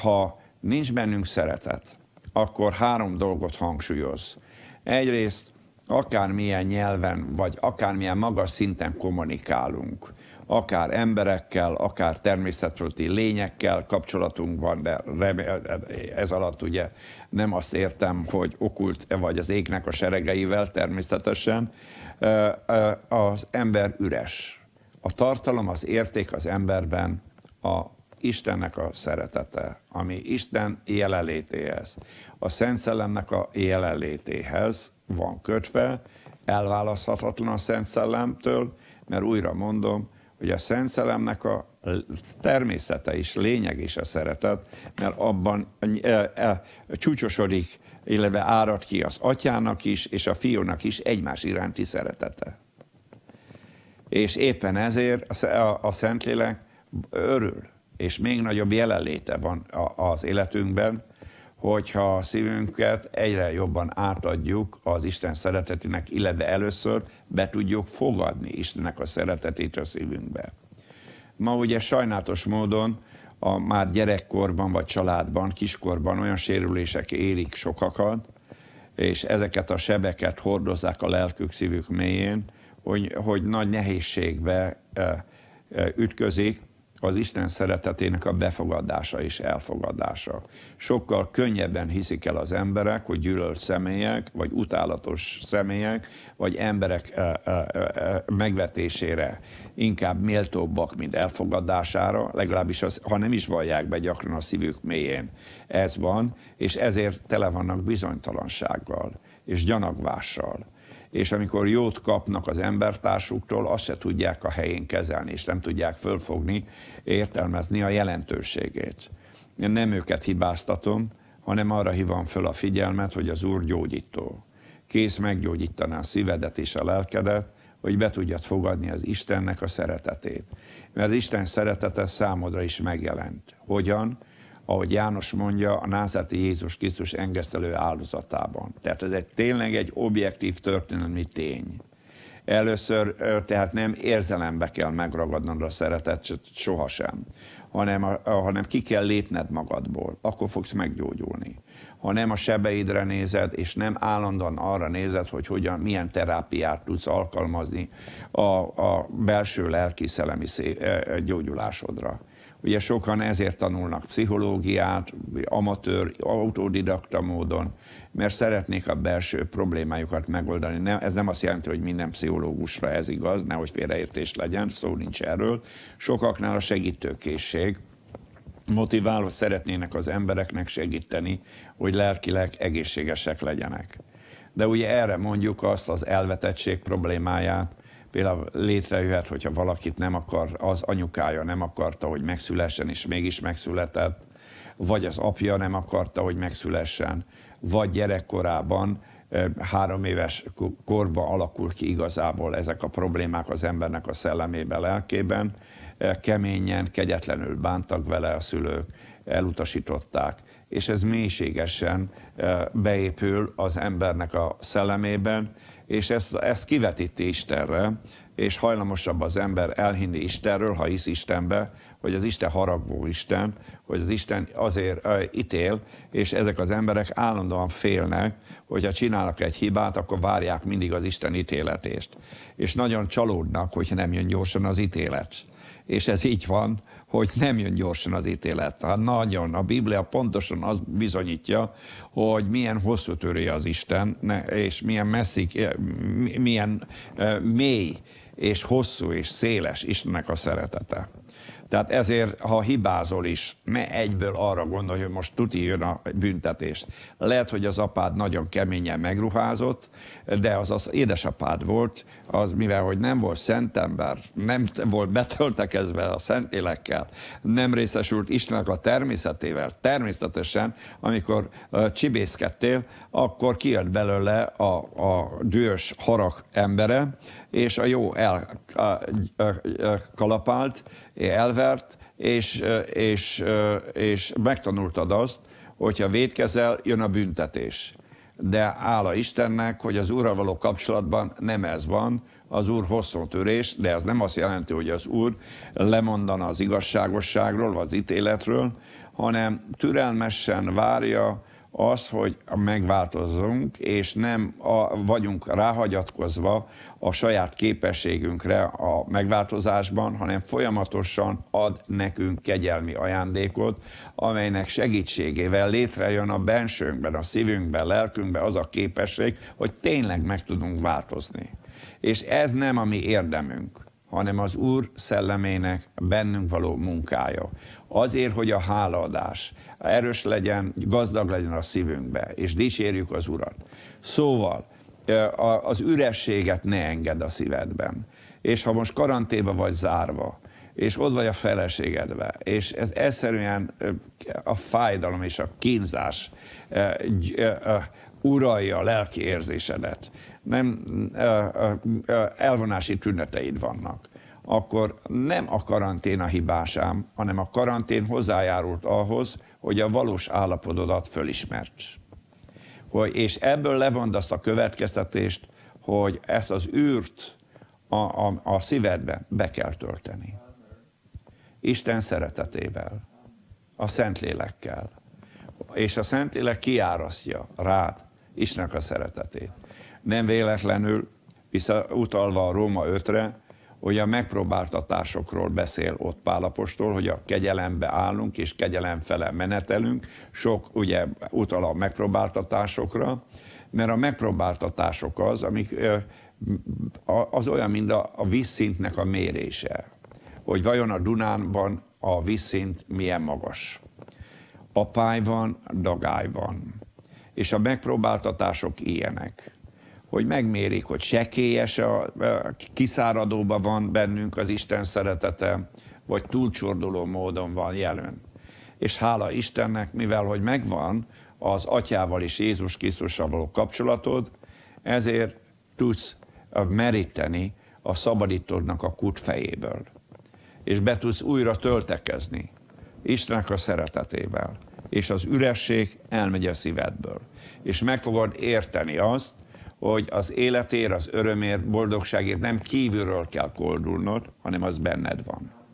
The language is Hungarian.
ha nincs bennünk szeretet, akkor három dolgot hangsúlyoz. Egyrészt akármilyen nyelven, vagy akármilyen magas szinten kommunikálunk, akár emberekkel, akár természetfölti lényekkel kapcsolatunk van, de ez alatt ugye nem azt értem, hogy okult vagy az égnek a seregeivel természetesen, az ember üres. A tartalom, az érték az emberben a Istennek a szeretete, ami Isten jelenlétéhez, a Szent Szellemnek a jelenlétéhez van kötve, elválaszthatatlan a Szent Szellemtől, mert újra mondom, hogy a Szent Szellemnek a természete is, lényeg is a szeretet, mert abban e, e, csúcsosodik, illetve árad ki az atyának is, és a fiúnak is egymás iránti szeretete. És éppen ezért a Szentlélek örül, és még nagyobb jelenléte van az életünkben, hogyha a szívünket egyre jobban átadjuk az Isten szeretetének, illetve először be tudjuk fogadni Istennek a szeretetét a szívünkbe. Ma ugye sajnálatos módon a már gyerekkorban vagy családban, kiskorban olyan sérülések érik sokakat, és ezeket a sebeket hordozzák a lelkük szívük mélyén, hogy, hogy nagy nehézségbe eh, eh, ütközik, az Isten szeretetének a befogadása és elfogadása. Sokkal könnyebben hiszik el az emberek, hogy gyűlölt személyek, vagy utálatos személyek, vagy emberek eh, eh, eh, megvetésére inkább méltóbbak, mint elfogadására, legalábbis az, ha nem is vallják be gyakran a szívük mélyén. Ez van, és ezért tele vannak bizonytalansággal és gyanakvással és amikor jót kapnak az embertársuktól, azt se tudják a helyén kezelni, és nem tudják fölfogni, értelmezni a jelentőségét. Én nem őket hibáztatom, hanem arra hívom föl a figyelmet, hogy az Úr gyógyító. Kész meggyógyítaná a szívedet és a lelkedet, hogy be tudjad fogadni az Istennek a szeretetét. Mert az Isten szeretete számodra is megjelent. Hogyan? ahogy János mondja, a názáti Jézus Krisztus engesztelő áldozatában. Tehát ez egy, tényleg egy objektív történelmi tény. Először tehát nem érzelembe kell megragadnod a szeretet, sohasem, hanem, hanem ki kell lépned magadból, akkor fogsz meggyógyulni. Ha nem a sebeidre nézed, és nem állandóan arra nézed, hogy hogyan, milyen terápiát tudsz alkalmazni a, a belső lelki-szellemi gyógyulásodra. Ugye sokan ezért tanulnak pszichológiát, amatőr, autodidakta módon, mert szeretnék a belső problémájukat megoldani. Ne, ez nem azt jelenti, hogy minden pszichológusra ez igaz, nehogy félreértés legyen, szó nincs erről. Sokaknál a segítőkészség, motiváló szeretnének az embereknek segíteni, hogy lelkileg egészségesek legyenek. De ugye erre mondjuk azt az elvetettség problémáját, például létrejöhet, hogyha valakit nem akar, az anyukája nem akarta, hogy megszülessen, és mégis megszületett, vagy az apja nem akarta, hogy megszülessen, vagy gyerekkorában három éves korba alakul ki igazából ezek a problémák az embernek a szellemében, lelkében. Keményen, kegyetlenül bántak vele a szülők, elutasították, és ez mélységesen beépül az embernek a szellemében, és ezt, ezt kivetíti Istenre, és hajlamosabb az ember elhinni Istenről, ha hisz Istenbe, hogy az Isten haragú Isten, hogy az Isten azért ö, ítél, és ezek az emberek állandóan félnek, hogyha csinálnak egy hibát, akkor várják mindig az Isten ítéletést. És nagyon csalódnak, hogyha nem jön gyorsan az ítélet és ez így van, hogy nem jön gyorsan az ítélet. Hát nagyon, a Biblia pontosan azt bizonyítja, hogy milyen hosszú törője az Isten, és milyen messzik, eh, milyen eh, mély és hosszú és széles Istennek a szeretete. Tehát ezért, ha hibázol is, ne egyből arra gondolj, hogy most tuti jön a büntetés. Lehet, hogy az apád nagyon keményen megruházott, de az az édesapád volt, az, mivel hogy nem volt szentember, nem volt betöltekezve a élekkel, nem részesült Istennek a természetével. Természetesen, amikor csibészkedtél, akkor kijött belőle a, a dühös harag embere, és a jó elkalapált, elvert, és, és, és megtanultad azt, hogyha védkezel, jön a büntetés. De ála Istennek, hogy az Úrral való kapcsolatban nem ez van, az Úr törés, de ez nem azt jelenti, hogy az Úr lemondana az igazságosságról, vagy az ítéletről, hanem türelmesen várja, az, hogy megváltozzunk, és nem a, vagyunk ráhagyatkozva a saját képességünkre a megváltozásban, hanem folyamatosan ad nekünk kegyelmi ajándékot, amelynek segítségével létrejön a bensőnkben, a szívünkben, lelkünkben az a képesség, hogy tényleg meg tudunk változni. És ez nem a mi érdemünk hanem az Úr szellemének bennünk való munkája. Azért, hogy a hálaadás erős legyen, gazdag legyen a szívünkbe, és dicsérjük az Urat. Szóval, az ürességet ne enged a szívedben. És ha most karantéba vagy zárva, és ott vagy a feleségedve, és ez egyszerűen a fájdalom és a kínzás uralja a lelki érzésedet, nem elvonási tüneteid vannak, akkor nem a karantén a hibásám, hanem a karantén hozzájárult ahhoz, hogy a valós állapododat fölismert. Hogy, és ebből levond azt a következtetést, hogy ezt az űrt a, a, a szívedbe be kell tölteni. Isten szeretetével, a Szentlélekkel. És a Szentlélek kiárasztja rád Istennek a szeretetét. Nem véletlenül, vissza, utalva a Róma 5-re, hogy a megpróbáltatásokról beszél ott Pálapostól, hogy a kegyelembe állunk és kegyelem fele menetelünk, sok ugye utal a megpróbáltatásokra, mert a megpróbáltatások az, amik, az olyan, mint a, a vízszintnek a mérése, hogy vajon a Dunánban a vízszint milyen magas. Apály van, dagály van és a megpróbáltatások ilyenek hogy megmérik, hogy sekélyes, a, kiszáradóban van bennünk az Isten szeretete, vagy túlcsorduló módon van jelen. És hála Istennek, mivel hogy megvan az Atyával és Jézus Krisztussal való kapcsolatod, ezért tudsz meríteni a szabadítódnak a kút fejéből. És be tudsz újra töltekezni Istennek a szeretetével és az üresség elmegy a szívedből. És meg fogod érteni azt, hogy az életért, az örömért, boldogságért nem kívülről kell koldulnod, hanem az benned van.